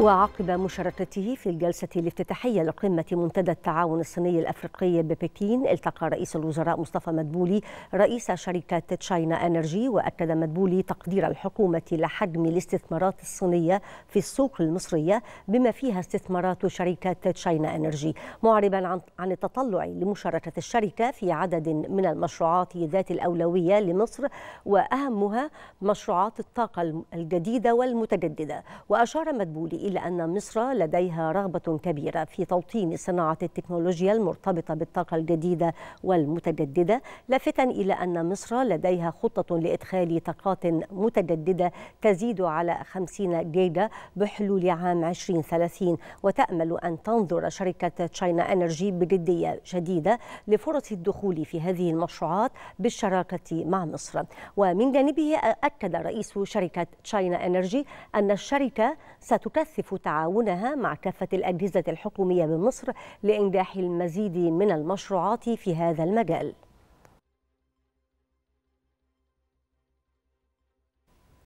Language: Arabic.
وعقب مشاركته في الجلسة الافتتاحية لقمة منتدى التعاون الصيني الأفريقي ببكين التقى رئيس الوزراء مصطفى مدبولي رئيس شركة تشاينا أنرجي وأكد مدبولي تقدير الحكومة لحجم الاستثمارات الصينية في السوق المصرية بما فيها استثمارات شركة تشاينا أنرجي معربا عن التطلع لمشاركة الشركة في عدد من المشروعات ذات الأولوية لمصر وأهمها مشروعات الطاقة الجديدة والمتجددة وأشار مدبولي إلا أن مصر لديها رغبة كبيرة في توطين صناعة التكنولوجيا المرتبطة بالطاقة الجديدة والمتجددة لافتا إلى أن مصر لديها خطة لإدخال طاقات متجددة تزيد على 50 جيجا بحلول عام 2030 وتأمل أن تنظر شركة تشاينا أنرجي بجدية شديدة لفرص الدخول في هذه المشروعات بالشراكة مع مصر ومن جانبه أكد رئيس شركة تشاينا أنرجي أن الشركة ستكثر تكثف تعاونها مع كافة الأجهزة الحكومية بمصر لإنجاح المزيد من المشروعات في هذا المجال